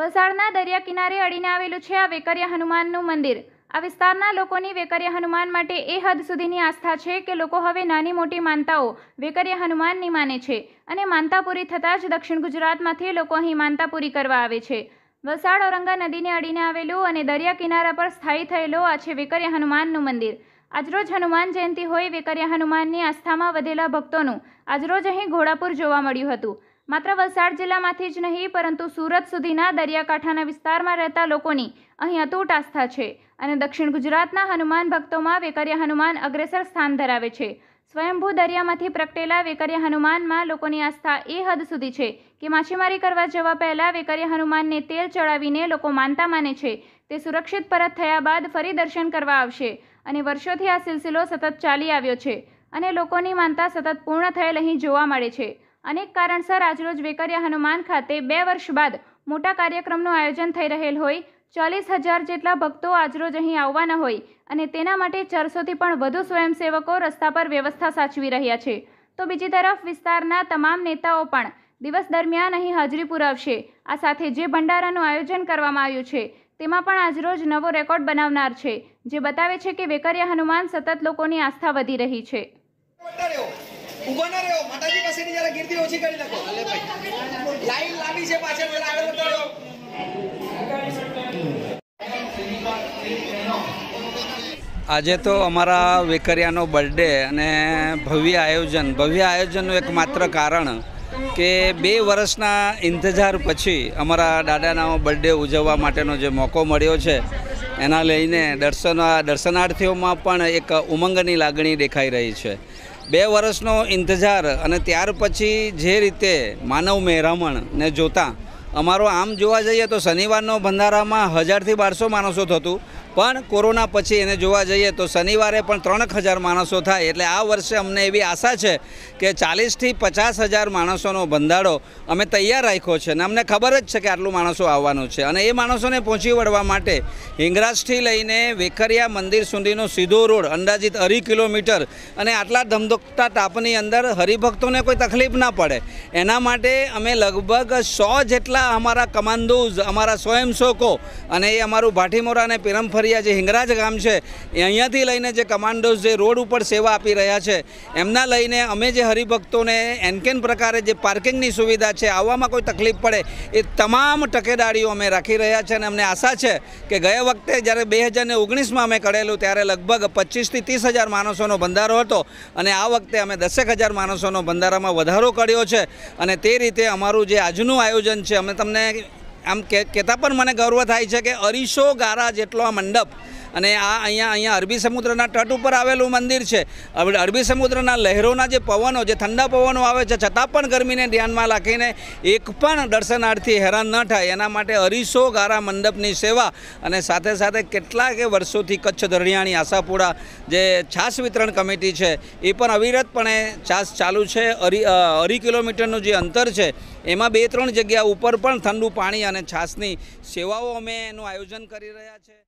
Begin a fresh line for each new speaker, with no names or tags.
વલસાડના દરિયા કિનારે અડીને આવેલું છે આ વેકરિયા હનુમાનનું મંદિર આ વિસ્તારના લોકોની વેકરિયા હનુમાન માટે એ હદ સુધીની આસ્થા છે કે લોકો હવે નાની મોટી માનતાઓ વેકરિયા હનુમાનની માને છે અને માનતા પૂરી થતાં જ દક્ષિણ ગુજરાતમાંથી લોકો અહીં માનતા પૂરી કરવા આવે છે વલસાડ ઔરંગા નદીને અડીને આવેલું અને દરિયા કિનારા પર સ્થાયી થયેલો આ છે વેકરિયા હનુમાનનું મંદિર આજરોજ હનુમાન જયંતિ હોય વેકરિયા હનુમાનની આસ્થામાં વધેલા ભક્તોનું આજરોજ અહીં ઘોડાપુર જોવા મળ્યું હતું માત્ર વલસાડ જિલ્લામાંથી જ નહીં પરંતુ સુરત સુધીના દરિયાકાંઠાના વિસ્તારમાં રહેતા લોકોની અહીં અતૂટ આસ્થા છે અને દક્ષિણ ગુજરાતના હનુમાન ભક્તોમાં વેકરિયા હનુમાન અગ્રેસર સ્થાન ધરાવે છે સ્વયંભૂ દરિયામાંથી પ્રગટેલા વેકરિયા હનુમાનમાં લોકોની આસ્થા એ હદ સુધી છે કે માછીમારી કરવા જવા પહેલાં વેકરિયા હનુમાનને તેલ ચડાવીને લોકો માનતા માને છે તે સુરક્ષિત પરત થયા બાદ ફરી દર્શન કરવા આવશે અને વર્ષોથી આ સિલસિલો સતત ચાલી આવ્યો છે અને લોકોની માનતા સતત પૂર્ણ થયેલ અહીં જોવા મળે છે અનેક કારણસર આજરોજ વેકરિયા હનુમાન ખાતે બે વર્ષ બાદ મોટા કાર્યક્રમનું આયોજન થઈ રહેલ હોય ચાલીસ હજાર જેટલા ભક્તો આજરોજ અહીં આવવાના હોય અને તેના માટે ચારસોથી પણ વધુ સ્વયંસેવકો રસ્તા પર વ્યવસ્થા સાચવી રહ્યા છે તો બીજી તરફ વિસ્તારના તમામ નેતાઓ પણ દિવસ દરમિયાન અહીં હાજરી પુરાવશે આ સાથે જે ભંડારાનું આયોજન કરવામાં આવ્યું છે તેમાં પણ આજરોજ નવો રેકોર્ડ બનાવનાર છે જે બતાવે છે કે વેકરિયા હનુમાન સતત લોકોની આસ્થા વધી રહી છે ઉભા ના
રહ્યો માતાજી પાસેની જરા ગીરદી ઓછી કરી નાખો લાઈન લાંબી છે પાછળ જરા આગળ વધારો આજે તો અમારા વેકરિયાનો બર્થડે અને ભવ્ય આયોજન ભવ્ય આયોજનનું એક માત્ર કારણ કે બે વર્ષના ઇંતજાર પછી અમારા દાદાના બર્થડે ઉજવવા માટેનો જે મોકો મળ્યો છે એના લઈને દર્શન દર્શનાર્થીઓમાં પણ એક ઉમંગની લાગણી દેખાઈ રહી છે બે વર્ષનો ઇંતજાર અને ત્યાર પછી જે રીતે માનવ મહેરામણને જોતાં અમારો આમ જોવા જઈએ તો શનિવારનો ભંડારામાં હજારથી બારસો માણસો થતું પણ કોરોના પછી એને જોવા જઈએ તો શનિવારે પણ ત્રણ હજાર માણસો થાય એટલે આ વર્ષે અમને એવી આશા છે કે ચાલીસથી પચાસ હજાર માણસોનો બંધાડો અમે તૈયાર રાખ્યો છે અને અમને ખબર જ છે કે આટલું માણસો આવવાનું છે અને એ માણસોને પહોંચી વળવા માટે હિંગરાજથી લઈને વેખરિયા મંદિર સુધીનો સીધો રોડ અંદાજિત અઢી કિલોમીટર અને આટલા ધમધોકતા તાપની અંદર હરિભક્તોને કોઈ તકલીફ ના પડે એના માટે અમે લગભગ સો જેટલા અમારા કમાન્ડોઝ અમારા સ્વયંસેવકો અને એ અમારું ભાટીમોરા અને પિરમફરી કાંકરિયા જે હિંગરાજ ગામ છે એ અહીંયાથી લઈને જે કમાન્ડોઝ જે રોડ ઉપર સેવા આપી રહ્યા છે એમના લઈને અમે જે હરિભક્તોને એનકેન પ્રકારે જે પાર્કિંગની સુવિધા છે આવવામાં કોઈ તકલીફ પડે એ તમામ તકેદારીઓ અમે રાખી રહ્યા છે અને અમને આશા છે કે ગયા વખતે જ્યારે બે હજારને ઓગણીસમાં અમે કરેલું ત્યારે લગભગ પચીસથી ત્રીસ હજાર માણસોનો બંધારો હતો અને આ વખતે અમે દસેક હજાર માણસોનો બંધારામાં વધારો કર્યો છે અને તે રીતે અમારું જે આજનું આયોજન છે અમે તમને આમ કહેતા પણ મને ગર્વ થાય છે કે અરીસો ગારા જેટલો આ મંડપ અને આ અહીંયા અહીંયા અરબી સમુદ્રના તટ ઉપર આવેલું મંદિર છે હવે અરબી સમુદ્રના લહેરોના જે પવનો જે ઠંડા પવનો આવે છે છતાં પણ ગરમીને ધ્યાનમાં રાખીને એક પણ દર્શનાર્થી હેરાન ન થાય એના માટે અરીસો ગારા મંડપની સેવા અને સાથે સાથે કેટલાક વર્ષોથી કચ્છ ધરણિયાણી આશાપુરા જે છાસ વિતરણ કમિટી છે એ પણ અવિરતપણે છાસ ચાલુ છે અરી અઢી કિલોમીટરનું જે અંતર છે એમાં બે ત્રણ જગ્યા ઉપર પણ ઠંડુ પાણી અને છાસની સેવાઓ અમે એનું આયોજન કરી રહ્યા છે